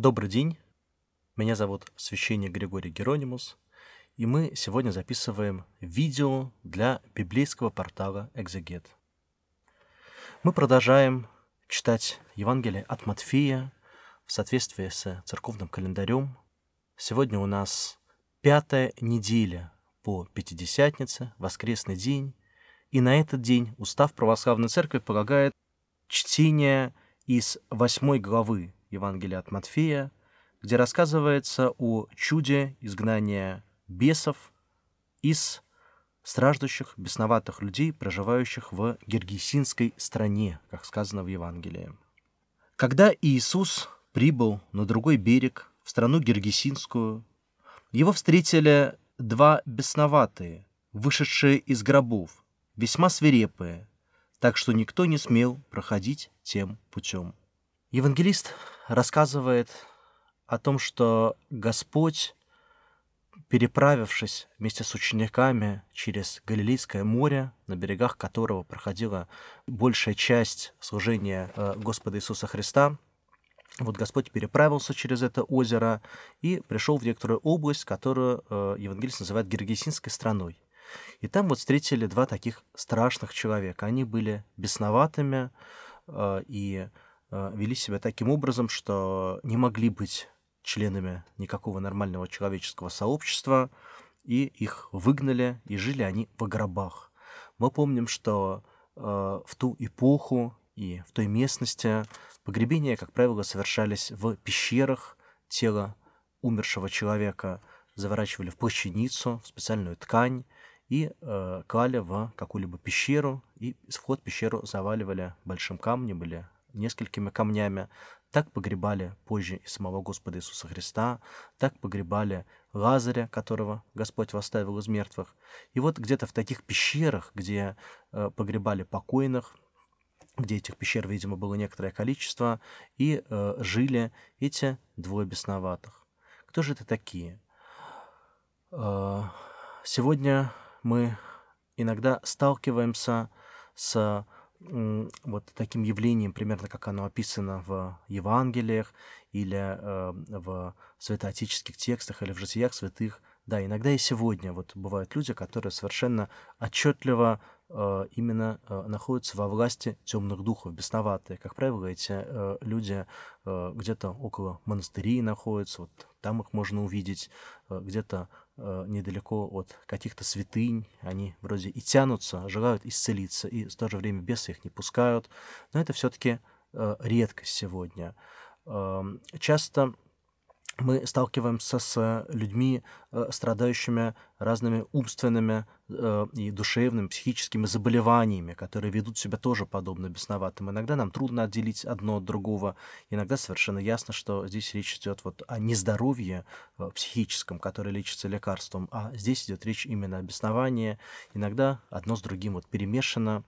Добрый день, меня зовут священник Григорий Геронимус, и мы сегодня записываем видео для библейского портала «Экзегет». Мы продолжаем читать Евангелие от Матфея в соответствии с церковным календарем. Сегодня у нас пятая неделя по Пятидесятнице, воскресный день, и на этот день Устав Православной Церкви полагает чтение из восьмой главы Евангелия от Матфея, где рассказывается о чуде изгнания бесов из страждущих, бесноватых людей, проживающих в Гергесинской стране, как сказано в Евангелии. Когда Иисус прибыл на другой берег, в страну Гергесинскую, его встретили два бесноватые, вышедшие из гробов, весьма свирепые, так что никто не смел проходить тем путем. Евангелист рассказывает о том, что Господь, переправившись вместе с учениками через Галилейское море, на берегах которого проходила большая часть служения э, Господа Иисуса Христа, вот Господь переправился через это озеро и пришел в некоторую область, которую э, евангелист называет Гергесинской страной. И там вот встретили два таких страшных человека. Они были бесноватыми э, и Э, вели себя таким образом, что не могли быть членами никакого нормального человеческого сообщества, и их выгнали, и жили они в гробах. Мы помним, что э, в ту эпоху и в той местности погребения, как правило, совершались в пещерах, тело умершего человека заворачивали в плащаницу, в специальную ткань, и э, клали в какую-либо пещеру, и вход в пещеру заваливали большим камнем или несколькими камнями. Так погребали позже и самого Господа Иисуса Христа, так погребали Лазаря, которого Господь восставил из мертвых. И вот где-то в таких пещерах, где э, погребали покойных, где этих пещер, видимо, было некоторое количество, и э, жили эти двое бесноватых. Кто же это такие? Э, сегодня мы иногда сталкиваемся с вот таким явлением, примерно как оно описано в Евангелиях или э, в святоотеческих текстах или в житиях святых. Да, иногда и сегодня вот бывают люди, которые совершенно отчетливо э, именно э, находятся во власти темных духов, бесноватые. Как правило, эти люди где-то около монастырей находятся, вот там их можно увидеть, где-то Э, недалеко от каких-то святынь, они вроде и тянутся, желают исцелиться, и в то же время бесы их не пускают, но это все-таки э, редкость сегодня. Эм, часто мы сталкиваемся с э, людьми, э, страдающими разными умственными э, и душевными, психическими заболеваниями, которые ведут себя тоже подобно бесноватым. Иногда нам трудно отделить одно от другого, иногда совершенно ясно, что здесь речь идет вот о нездоровье психическом, которое лечится лекарством, а здесь идет речь именно о бесновании. Иногда одно с другим вот перемешано.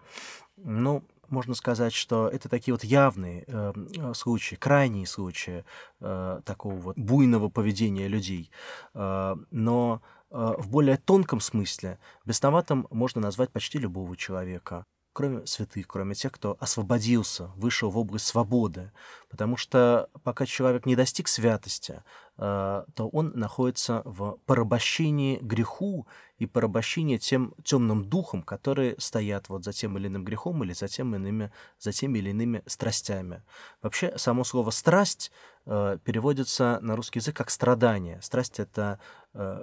Ну, можно сказать, что это такие вот явные э, э, случаи, крайние случаи э, такого вот буйного поведения людей. Э, но э, в более тонком смысле бесноватым можно назвать почти любого человека кроме святых, кроме тех, кто освободился, вышел в область свободы. Потому что пока человек не достиг святости, э, то он находится в порабощении греху и порабощении тем темным духом, которые стоят вот за тем или иным грехом или за, тем иными, за теми или иными страстями. Вообще, само слово «страсть» э, переводится на русский язык как «страдание». «Страсть» — это э,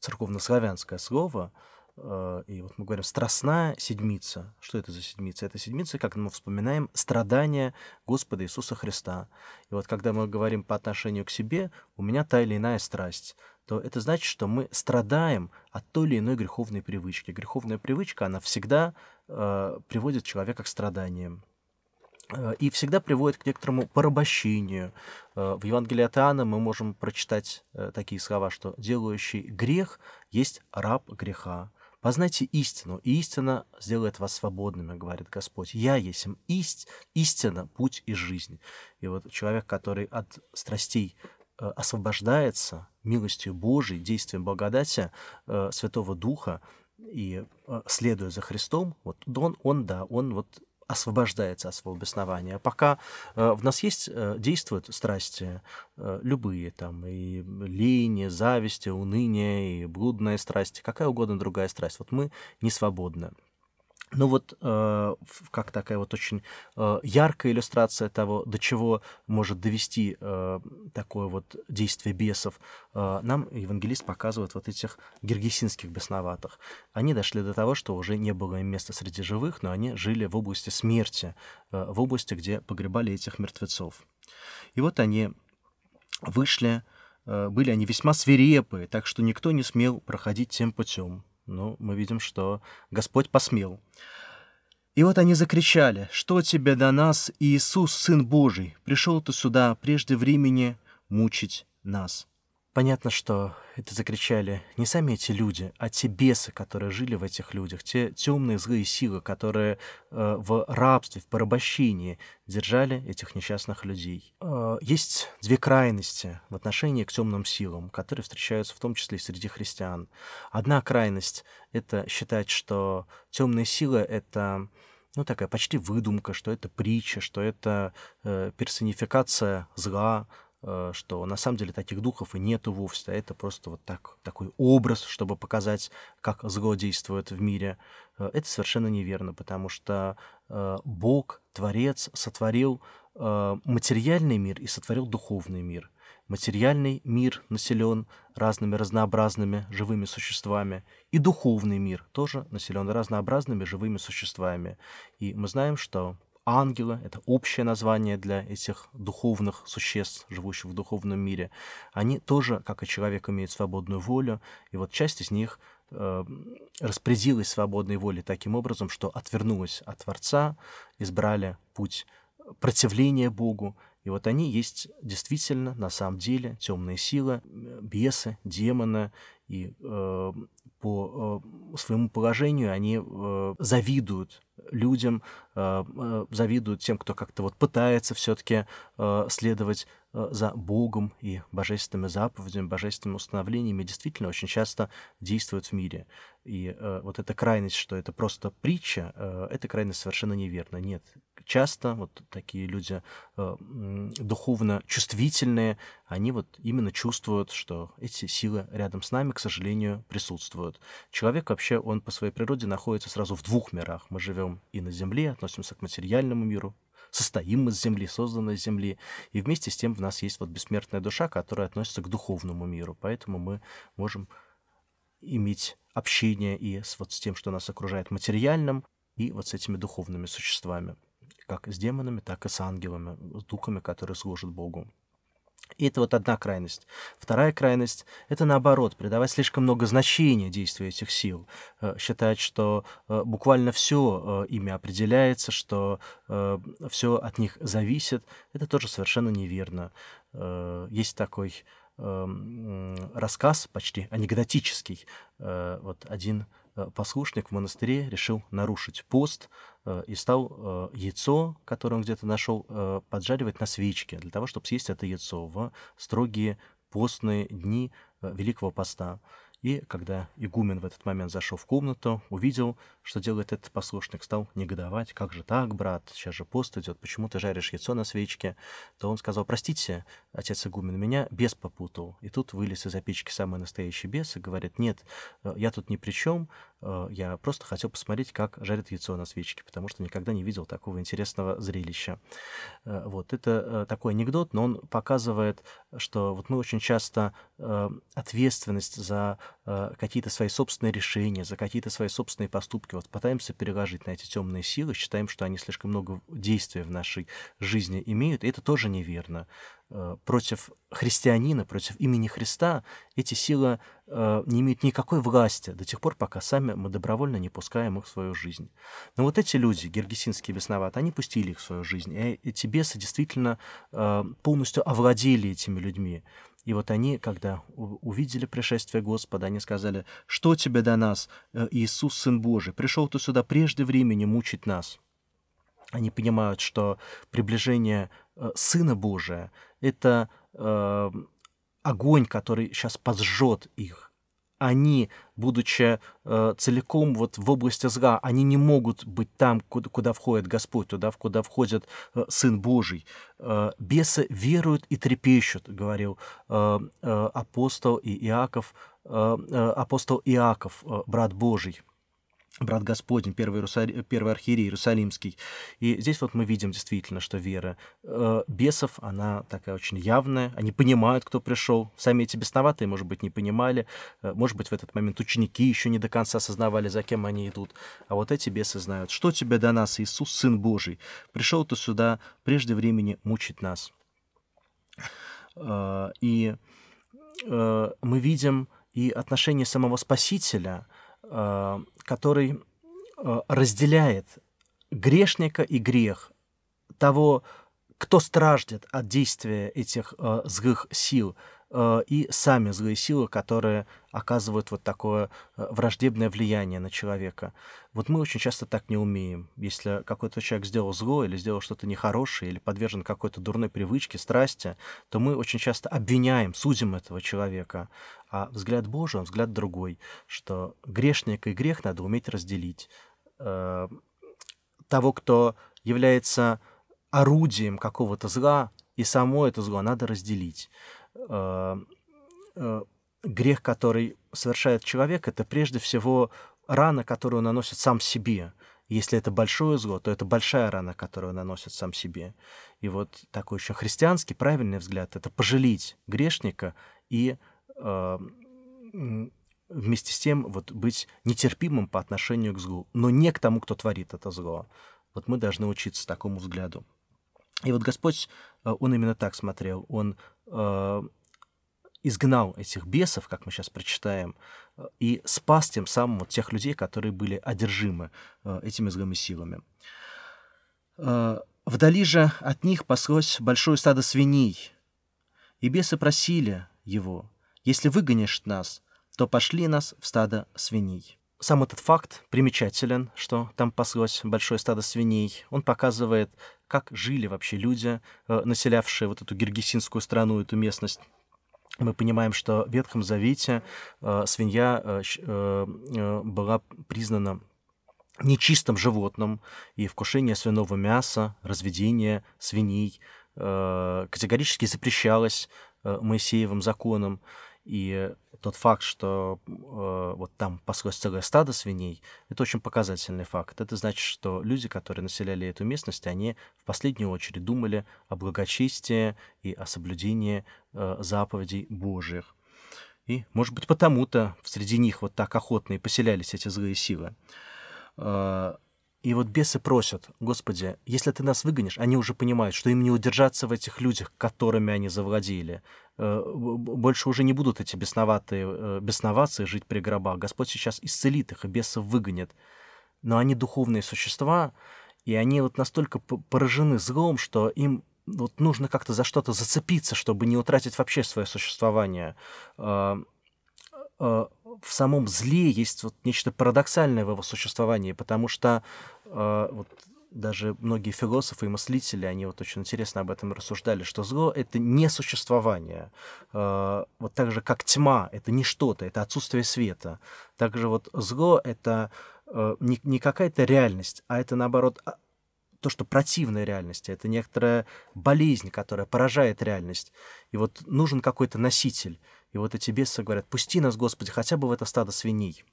церковнославянское слово — а, и вот мы говорим «страстная седмица». Что это за седмица? Это седмица, как мы вспоминаем, страдания Господа Иисуса Христа. И вот когда мы говорим по отношению к себе «у меня та или иная страсть», то это значит, что мы страдаем от той или иной греховной привычки. Греховная привычка, она всегда э, приводит человека к страданиям а, и всегда приводит к некоторому порабощению. в Евангелии от Иоанна мы можем прочитать э, такие слова, что «делающий грех есть раб греха». Познайте истину, и истина сделает вас свободными, говорит Господь. Я есть им ист, истина, путь и жизнь. И вот человек, который от страстей э, освобождается милостью Божией, действием благодати э, Святого Духа, и э, следуя за Христом, вот он, он, да, он вот освобождается от своего обоснования. Пока э, в нас есть, э, действуют страсти э, любые, там, и лень, и зависть, и уныние, и блудная страсть, какая угодно другая страсть. Вот мы не свободны. Ну вот э, как такая вот очень э, яркая иллюстрация того, до чего может довести э, такое вот действие бесов, э, нам евангелист показывает вот этих гергесинских бесноватых. Они дошли до того, что уже не было им места среди живых, но они жили в области смерти, э, в области, где погребали этих мертвецов. И вот они вышли, э, были они весьма свирепые, так что никто не смел проходить тем путем. Ну, мы видим, что Господь посмел. И вот они закричали, «Что тебе до нас, Иисус, Сын Божий? Пришел ты сюда прежде времени мучить нас». Понятно, что это закричали не сами эти люди, а те бесы, которые жили в этих людях, те темные злые силы, которые э, в рабстве, в порабощении держали этих несчастных людей. Э, есть две крайности в отношении к темным силам, которые встречаются в том числе и среди христиан. Одна крайность — это считать, что темные силы — это ну, такая почти выдумка, что это притча, что это э, персонификация зла, Э, что на самом деле таких духов и нету вовсе, а это просто вот так, такой образ, чтобы показать, как зло действует в мире. Э, это совершенно неверно, потому что э, Бог, Творец, сотворил материальный мир и сотворил духовный мир. Материальный мир населен разными разнообразными живыми существами, и духовный мир тоже населен разнообразными живыми существами. И мы знаем, что ангелы, это общее название для этих духовных существ, живущих в духовном мире, они тоже, как и человек, имеют свободную волю, и вот часть из них э, распорядилась свободной волей таким образом, что отвернулась от Творца, избрали путь противления Богу, и вот они есть действительно, на самом деле, темные силы, бесы, демоны и э, по э, своему положению, они э, завидуют людям, э, завидуют тем, кто как-то вот пытается все-таки следовать Э, за Богом и божественными заповедями, божественными установлениями действительно очень часто действуют в мире. И э, вот эта крайность, что это просто притча, э, эта крайность совершенно неверна. Нет, часто вот такие люди э, духовно чувствительные, они вот именно чувствуют, что эти силы рядом с нами, к сожалению, присутствуют. Человек вообще, он по своей природе находится сразу в двух мирах. Мы живем и на земле, относимся к материальному миру, состоим из земли, созданной земли, и вместе с тем в нас есть вот бессмертная душа, которая относится к духовному миру, поэтому мы можем иметь общение и с, вот с тем, что нас окружает материальным, и вот с этими духовными существами, как с демонами, так и с ангелами, с духами, которые служат Богу. И это вот одна крайность. Вторая крайность — это наоборот, придавать слишком много значения действию этих сил, э, считать, что э, буквально все э, ими определяется, что все от них зависит. Это тоже совершенно неверно. Есть такой эм, рассказ, почти анекдотический, вот один Э, послушник в монастыре решил нарушить пост э, и стал э, яйцо, которое он где-то нашел, поджаривать на свечке для того, чтобы съесть это яйцо в строгие постные дни Великого Поста. И когда игумен в этот момент зашел в комнату, увидел что делает этот послушник? Стал негодовать. «Как же так, брат? Сейчас же пост идет. Почему ты жаришь яйцо на свечке?» То он сказал, «Простите, отец игумен, меня бес попутал». И тут вылез из-за печки самый настоящий бес и говорит, «Нет, э, я тут ни при чем. Э, я просто хотел посмотреть, как жарят яйцо на свечке, потому что никогда не видел такого интересного зрелища». Э, вот, это такой анекдот, но он показывает, что вот мы очень часто ответственность за какие-то свои собственные решения, за какие-то свои собственные поступки все-таки вот пытаемся переложить на эти темные силы, считаем, что они слишком много действия в нашей жизни имеют, и это тоже неверно. Э, против христианина, против имени Христа эти силы э, не имеют никакой власти до тех пор, пока сами мы добровольно не пускаем их в свою жизнь. Но вот эти люди, Гергесинские бесноваты, они пустили их в свою жизнь, и эти бесы действительно э, полностью овладели этими людьми. И вот они, когда увидели пришествие Господа, они сказали, «Что тебе до нас, э, Иисус, Сын Божий? Пришел ты сюда прежде времени мучить нас». Они понимают, что приближение э, Сына Божия — это э, огонь, который сейчас пожжет их, они, будучи э, целиком вот в области зла, они не могут быть там, куда, куда входит Господь, туда, куда входит э, Сын Божий. Э, бесы веруют и трепещут, говорил э, э, апостол и Иаков, э, э апостол Иаков, э, брат Божий брат Господень, первый, Иерусалим, первый архиерей Иерусалимский. И здесь вот мы видим действительно, что вера э, бесов, она такая очень явная, они понимают, кто пришел, сами эти бесноватые, может быть, не понимали, э, может быть, в этот момент ученики еще не до конца осознавали, за кем они идут, а вот эти бесы знают, что тебе до нас, Иисус, Сын Божий, пришел ты сюда прежде времени мучить нас. Э, и э, мы видим и отношение самого Спасителя – Э, который э, разделяет грешника и грех, того, кто страждет от действия этих э, злых сил, Э, и сами злые силы, которые оказывают вот такое э, враждебное влияние на человека. Вот мы очень часто так не умеем. Если какой-то человек сделал зло или сделал что-то нехорошее, или подвержен какой-то дурной привычке, страсти, то мы очень часто обвиняем, судим этого человека. А взгляд Божий, он взгляд другой, что грешник и грех надо уметь разделить. Э, того, кто является орудием какого-то зла, и само это зло надо разделить. Э, э, грех, который совершает человек, это прежде всего рана, которую он наносит сам себе. Если это большое зло, то это большая рана, которую наносит сам себе. И вот такой еще христианский правильный взгляд — это пожалеть грешника и э, вместе с тем вот быть нетерпимым по отношению к злу, но не к тому, кто творит это зло. Вот мы должны учиться такому взгляду. И вот Господь, э, Он именно так смотрел. Он Э, изгнал этих бесов, как мы сейчас прочитаем, э, и спас тем самым вот тех людей, которые были одержимы э, этими злыми силами. Вдали же от них паслось большое стадо свиней, и бесы просили его, если выгонишь нас, то пошли нас в стадо свиней. Сам этот факт примечателен, что там паслось большое стадо свиней. Он показывает, как жили вообще люди, э, населявшие вот эту гиргисинскую страну, эту местность. Мы понимаем, что в Ветхом Завете э, свинья э, была признана нечистым животным, и вкушение свиного мяса, разведение свиней категорически запрещалось Моисеевым законом. И тот факт, что э, вот там паслось целое стадо свиней, это очень показательный факт. Это значит, что люди, которые населяли эту местность, они в последнюю очередь думали о благочестии и о соблюдении э, заповедей Божьих. И, может быть, потому-то среди них вот так охотно и поселялись эти злые силы. Э, и вот бесы просят, Господи, если ты нас выгонишь, они уже понимают, что им не удержаться в этих людях, которыми они завладели. Э, больше уже не будут эти бесноватые, э, бесноваться и жить при гробах. Господь сейчас исцелит их и бесов выгонит. Но они духовные существа, и они вот настолько поражены злом, что им вот нужно как-то за что-то зацепиться, чтобы не утратить вообще свое существование э, в самом зле есть вот нечто парадоксальное в его существовании, потому что э, вот даже многие философы и мыслители, они вот очень интересно об этом рассуждали, что зло — это несуществование. Э, вот так же, как тьма — это не что-то, это отсутствие света. Также вот зло — это э, не, не какая-то реальность, а это, наоборот, а, то, что противная реальности, это некоторая болезнь, которая поражает реальность. И вот нужен какой-то носитель. И вот эти бесы говорят, пусти нас, Господи, хотя бы в это стадо свиней.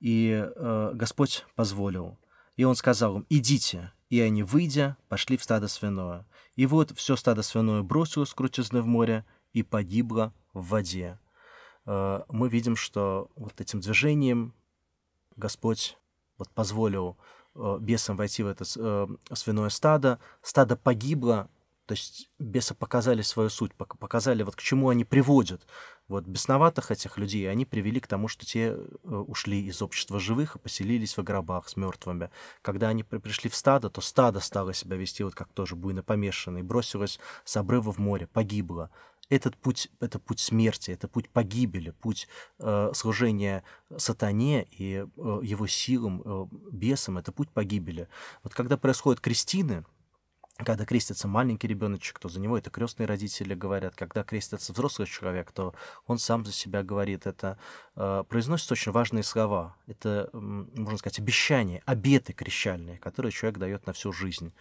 И э, Господь позволил. И он сказал им, идите. И они, выйдя, пошли в стадо свиное. И вот все стадо свиное бросилось крутизны в море и погибло в воде. Э, мы видим, что вот этим движением Господь вот позволил э, бесам войти в это э, свиное стадо. Стадо погибло, то есть бесы показали свою суть, показали, вот к чему они приводят. Вот бесноватых этих людей они привели к тому, что те э, ушли из общества живых и поселились в гробах с мертвыми. Когда они пришли в стадо, то стадо стало себя вести вот как тоже буйно помешанное, бросилось с обрыва в море, погибло. Этот путь — это путь смерти, это путь погибели, путь э, служения сатане и э, его силам, э, бесам, это путь погибели. Вот когда происходят крестины — когда крестится маленький ребеночек, то за него это крестные родители говорят. Когда крестится взрослый человек, то он сам за себя говорит. Это э, произносит очень важные слова. Это, можно сказать, обещания, обеты крещальные, которые человек дает на всю жизнь.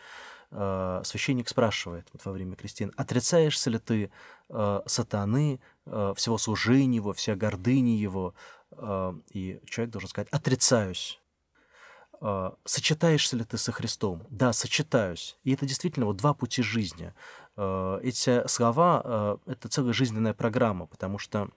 Э, священник спрашивает вот, во время крестин, отрицаешься ли ты э, сатаны, э, всего служения его, вся гордыни его? Э, и человек должен сказать, отрицаюсь а, сочетаешься ли ты со Христом? Да, сочетаюсь. И это действительно вот два пути жизни. А, эти слова а, — это целая жизненная программа, потому что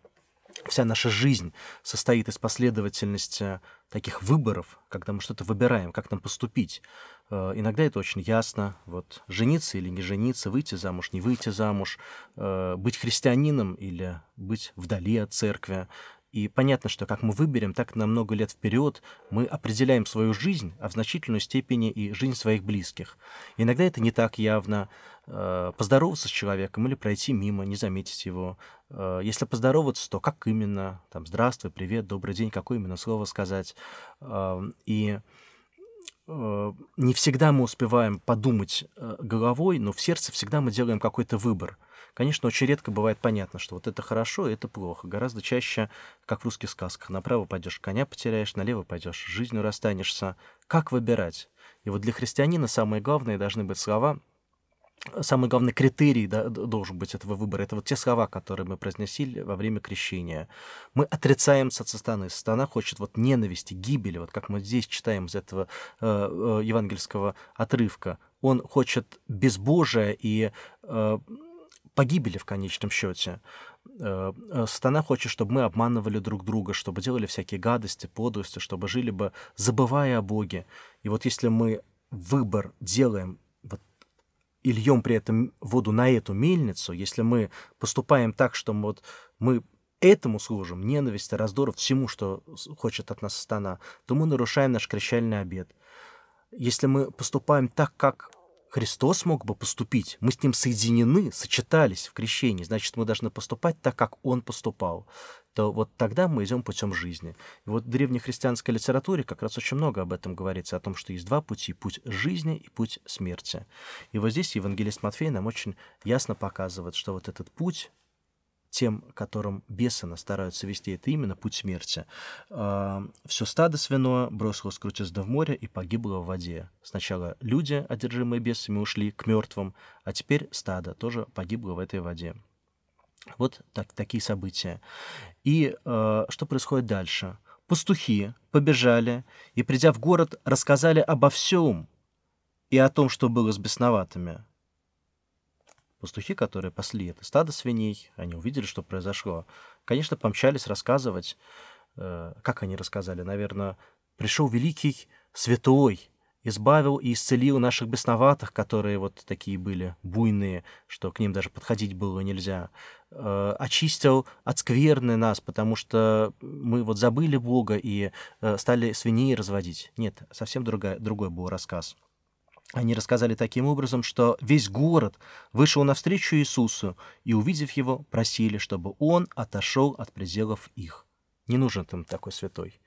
вся наша жизнь состоит из последовательности таких выборов, когда мы что-то выбираем, как нам поступить. Иногда это очень ясно. Вот жениться или не жениться, выйти замуж, не выйти замуж, быть христианином или быть вдали от церкви. И понятно, что как мы выберем, так на много лет вперед мы определяем свою жизнь, а в значительной степени и жизнь своих близких. Иногда это не так явно. Э, поздороваться с человеком или пройти мимо, не заметить его. Э, если поздороваться, то как именно? Там, здравствуй, привет, добрый день, какое именно слово сказать? Э, и не всегда мы успеваем подумать головой, но в сердце всегда мы делаем какой-то выбор – Конечно, очень редко бывает понятно, что вот это хорошо, это плохо. Гораздо чаще, как в русских сказках, направо пойдешь, коня потеряешь, налево пойдешь, жизнью расстанешься. Как выбирать? И вот для христианина самые главные должны быть слова, самый главный критерий да, должен быть этого выбора. Это вот те слова, которые мы произносили во время крещения. Мы отрицаемся от сатаны. Сатана хочет вот ненависти, гибели, вот как мы здесь читаем из этого э, э, евангельского отрывка. Он хочет безбожие и э, погибели в конечном счете. Э, э, сатана хочет, чтобы мы обманывали друг друга, чтобы делали всякие гадости, подлости, чтобы жили бы, забывая о Боге. И вот если мы выбор делаем вот, и льем при этом воду на эту мельницу, если мы поступаем так, что мы, вот, мы этому служим, ненависть, раздору, всему, что хочет от нас сатана, то мы нарушаем наш крещальный обет. Если мы поступаем так, как Христос мог бы поступить. Мы с Ним соединены, сочетались в крещении. Значит, мы должны поступать так, как Он поступал. То вот тогда мы идем путем жизни. И вот в древнехристианской литературе как раз очень много об этом говорится, о том, что есть два пути. Путь жизни и путь смерти. И вот здесь евангелист Матфей нам очень ясно показывает, что вот этот путь тем, которым бесы стараются вести, это именно путь смерти. А, Все стадо свиное бросилось крутизда в море и погибло в воде. Сначала люди, одержимые бесами, ушли к мертвым, а теперь стадо тоже погибло в этой воде. Вот так, такие события. И э, что происходит дальше? Пастухи побежали и, придя в город, рассказали обо всем и о том, что было с бесноватыми – Пастухи, которые пасли это стадо свиней, они увидели, что произошло. Конечно, помчались рассказывать, э, как они рассказали, наверное, пришел великий святой, избавил и исцелил наших бесноватых, которые вот такие были буйные, что к ним даже подходить было нельзя, э, очистил от скверны нас, потому что мы вот забыли Бога и э, стали свиней разводить. Нет, совсем другая, другой был рассказ. Они рассказали таким образом, что весь город вышел навстречу Иисусу и, увидев его, просили, чтобы он отошел от пределов их. Не нужен им такой святой.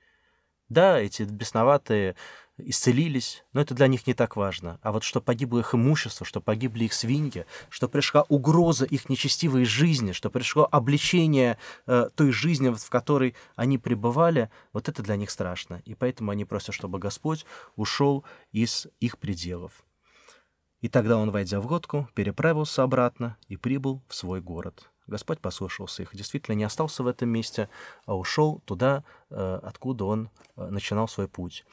Да, эти бесноватые исцелились, но это для них не так важно. А вот что погибло их имущество, что погибли их свиньи, что пришла угроза их нечестивой жизни, что пришло обличение э, той жизни, в которой они пребывали, вот это для них страшно. И поэтому они просят, чтобы Господь ушел из их пределов. И тогда он, войдя в лодку, переправился обратно и прибыл в свой город. Господь послушался их, действительно не остался в этом месте, а ушел туда, э, откуда он э, начинал свой путь.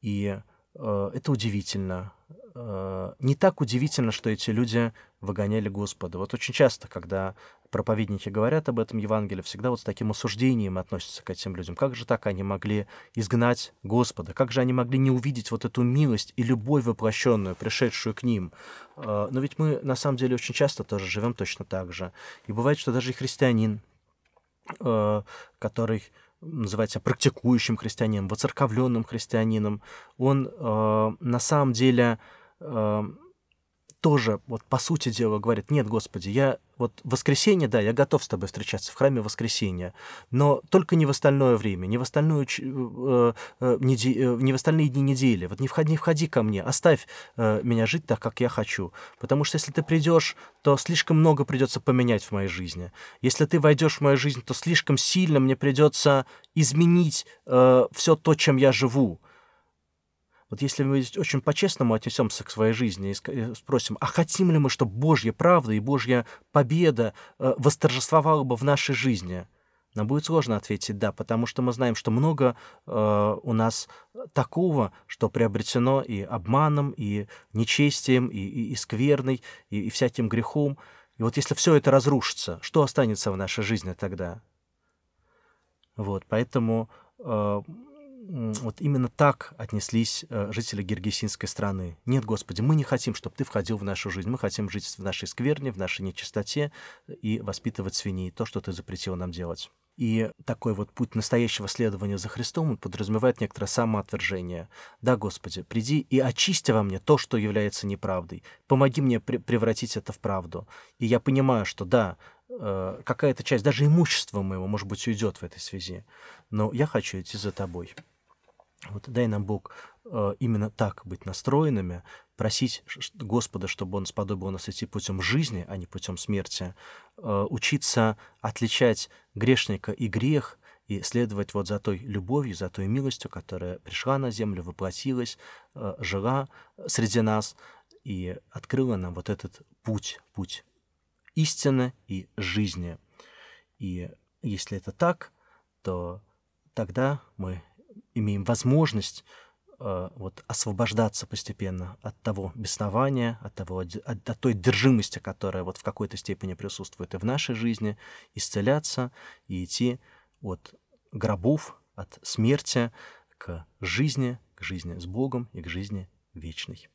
И э, это удивительно. Не так удивительно, что эти люди выгоняли Господа. Вот очень часто, когда проповедники говорят об этом Евангелии, всегда вот с таким осуждением относятся к этим людям. Как же так они могли изгнать Господа? Как же они могли не увидеть вот эту милость и любовь воплощенную, пришедшую к ним? А, но ведь мы на самом деле очень часто тоже живем точно так же. И бывает, что даже и христианин, а, который называется практикующим христианином, воцерковленным христианином, он а, на самом деле тоже, вот по сути дела, говорит, нет, Господи, я вот воскресенье, да, я готов с тобой встречаться в храме воскресенья, но только не в остальное время, не в, остальную, э, э, неде, э, не в остальные дни недели. Вот не входи, не входи ко мне, оставь э, меня жить так, как я хочу. Потому что если ты придешь, то слишком много придется поменять в моей жизни. Если ты войдешь в мою жизнь, то слишком сильно мне придется изменить э, все то, чем я живу. Вот если мы очень по-честному отнесемся к своей жизни и э, спросим, а хотим ли мы, чтобы Божья правда и Божья победа э, восторжествовала бы в нашей жизни, нам будет сложно ответить «да», потому что мы знаем, что много э, у нас такого, что приобретено и обманом, и нечестием, и, и, и скверной, и, и всяким грехом. И вот если все это разрушится, что останется в нашей жизни тогда? Вот, поэтому э, вот именно так отнеслись э, жители гергесинской страны. Нет, Господи, мы не хотим, чтобы ты входил в нашу жизнь. Мы хотим жить в нашей скверне, в нашей нечистоте и воспитывать свиней, то, что ты запретил нам делать. И такой вот путь настоящего следования за Христом он подразумевает некоторое самоотвержение. Да, Господи, приди и очисти во мне то, что является неправдой. Помоги мне превратить это в правду. И я понимаю, что да, э, какая-то часть, даже имущество моего, может быть, уйдет в этой связи. Но я хочу идти за тобой. Вот дай нам Бог э, именно так быть настроенными, просить Господа, чтобы Он сподобил нас идти путем жизни, а не путем смерти, э, учиться отличать грешника и грех, и следовать вот за той любовью, за той милостью, которая пришла на землю, воплотилась, э, жила среди нас и открыла нам вот этот путь, путь истины и жизни. И если это так, то тогда мы имеем возможность э, вот освобождаться постепенно от того беснования, от, того, от, от той держимости, которая вот в какой-то степени присутствует и в нашей жизни, исцеляться и идти от гробов, от смерти к жизни, к жизни с Богом и к жизни вечной.